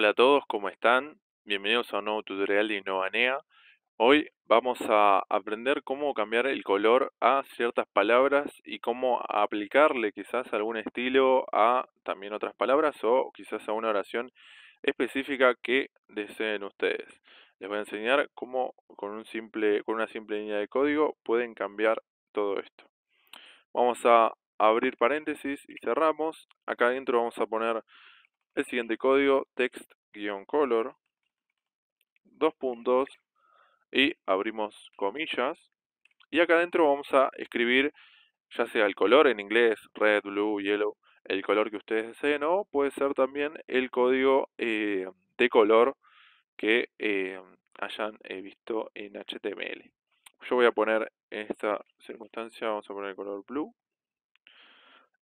Hola a todos, ¿cómo están? Bienvenidos a un nuevo tutorial de Innovanea. Hoy vamos a aprender cómo cambiar el color a ciertas palabras y cómo aplicarle quizás algún estilo a también otras palabras o quizás a una oración específica que deseen ustedes. Les voy a enseñar cómo con, un simple, con una simple línea de código pueden cambiar todo esto. Vamos a abrir paréntesis y cerramos. Acá adentro vamos a poner el siguiente código text guión color, dos puntos y abrimos comillas. Y acá adentro vamos a escribir ya sea el color en inglés, red, blue, yellow, el color que ustedes deseen o puede ser también el código eh, de color que eh, hayan eh, visto en HTML. Yo voy a poner en esta circunstancia, vamos a poner el color blue.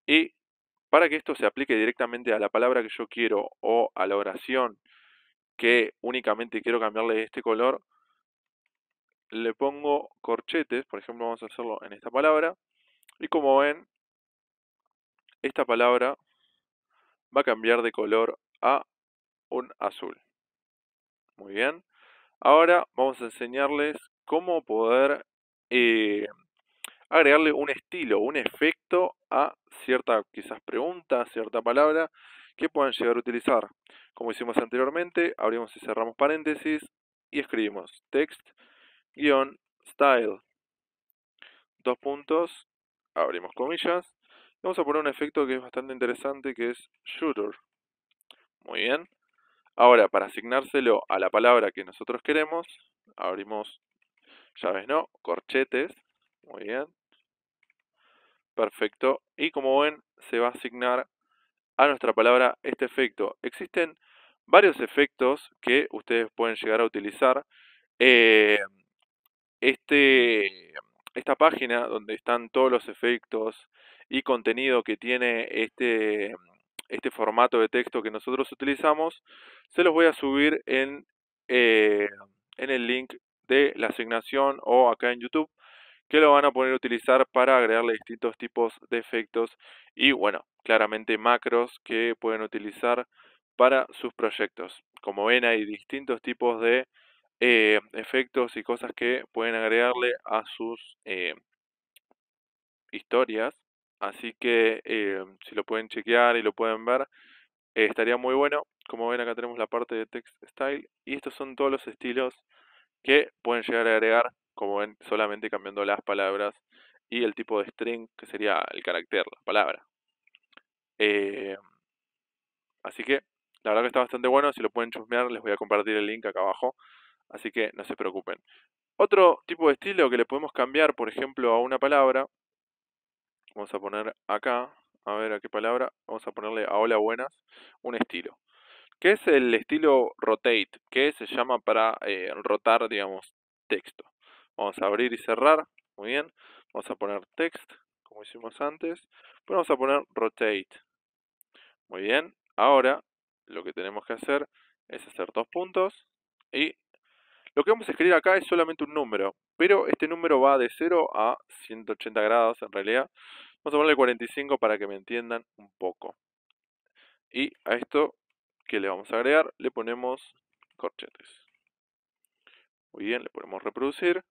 Y para que esto se aplique directamente a la palabra que yo quiero o a la oración que únicamente quiero cambiarle este color, le pongo corchetes, por ejemplo vamos a hacerlo en esta palabra, y como ven, esta palabra va a cambiar de color a un azul. Muy bien. Ahora vamos a enseñarles cómo poder eh, agregarle un estilo, un efecto a cierta quizás pregunta, cierta palabra que puedan llegar a utilizar. Como hicimos anteriormente, abrimos y cerramos paréntesis y escribimos text-style. Dos puntos, abrimos comillas. Vamos a poner un efecto que es bastante interesante que es shooter. Muy bien. Ahora, para asignárselo a la palabra que nosotros queremos, abrimos llaves no, corchetes. Muy bien. Perfecto. Y como ven, se va a asignar a nuestra palabra este efecto. Existen varios efectos que ustedes pueden llegar a utilizar. Eh, este, esta página donde están todos los efectos y contenido que tiene este, este formato de texto que nosotros utilizamos, se los voy a subir en, eh, en el link de la asignación o acá en YouTube que lo van a poder utilizar para agregarle distintos tipos de efectos y bueno, claramente macros que pueden utilizar para sus proyectos. Como ven hay distintos tipos de eh, efectos y cosas que pueden agregarle a sus eh, historias. Así que eh, si lo pueden chequear y lo pueden ver, estaría muy bueno. Como ven acá tenemos la parte de text style y estos son todos los estilos que pueden llegar a agregar como ven, solamente cambiando las palabras y el tipo de string, que sería el carácter, la palabra. Eh, así que, la verdad que está bastante bueno, si lo pueden chusmear, les voy a compartir el link acá abajo, así que no se preocupen. Otro tipo de estilo que le podemos cambiar, por ejemplo, a una palabra, vamos a poner acá, a ver a qué palabra, vamos a ponerle a hola buenas, un estilo. Que es el estilo rotate, que se llama para eh, rotar, digamos, texto. Vamos a abrir y cerrar. Muy bien. Vamos a poner text, como hicimos antes. Pero vamos a poner rotate. Muy bien. Ahora lo que tenemos que hacer es hacer dos puntos. Y lo que vamos a escribir acá es solamente un número. Pero este número va de 0 a 180 grados en realidad. Vamos a ponerle 45 para que me entiendan un poco. Y a esto que le vamos a agregar le ponemos corchetes. Muy bien, le podemos reproducir.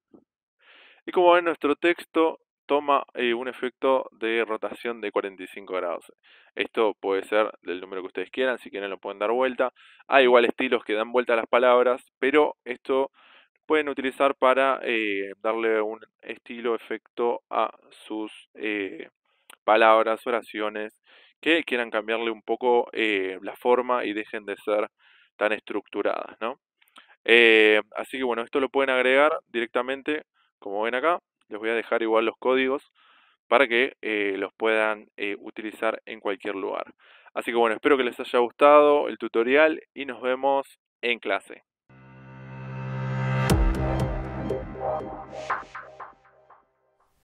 Y como ven, nuestro texto toma eh, un efecto de rotación de 45 grados. Esto puede ser del número que ustedes quieran, si quieren lo pueden dar vuelta. Hay igual estilos que dan vuelta a las palabras, pero esto pueden utilizar para eh, darle un estilo, efecto a sus eh, palabras, oraciones, que quieran cambiarle un poco la forma y dejen de ser tan estructuradas, ¿no? Eh, así que bueno, esto lo pueden agregar directamente, como ven acá. Les voy a dejar igual los códigos para que eh, los puedan eh, utilizar en cualquier lugar. Así que bueno, espero que les haya gustado el tutorial y nos vemos en clase.